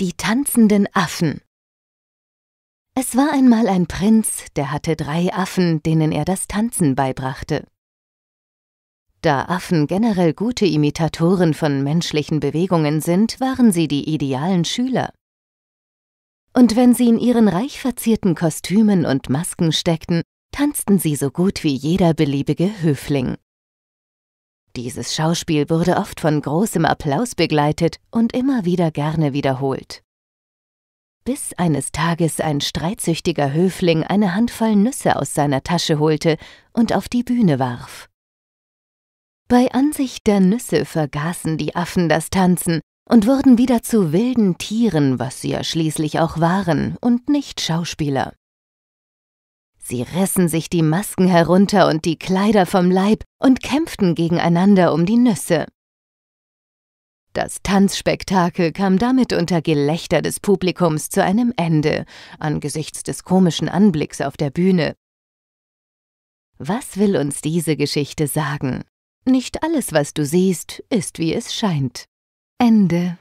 Die tanzenden Affen Es war einmal ein Prinz, der hatte drei Affen, denen er das Tanzen beibrachte. Da Affen generell gute Imitatoren von menschlichen Bewegungen sind, waren sie die idealen Schüler. Und wenn sie in ihren reich verzierten Kostümen und Masken steckten, tanzten sie so gut wie jeder beliebige Höfling. Dieses Schauspiel wurde oft von großem Applaus begleitet und immer wieder gerne wiederholt. Bis eines Tages ein streitsüchtiger Höfling eine Handvoll Nüsse aus seiner Tasche holte und auf die Bühne warf. Bei Ansicht der Nüsse vergaßen die Affen das Tanzen und wurden wieder zu wilden Tieren, was sie ja schließlich auch waren, und nicht Schauspieler. Sie rissen sich die Masken herunter und die Kleider vom Leib und kämpften gegeneinander um die Nüsse. Das Tanzspektakel kam damit unter Gelächter des Publikums zu einem Ende, angesichts des komischen Anblicks auf der Bühne. Was will uns diese Geschichte sagen? Nicht alles, was du siehst, ist wie es scheint. Ende.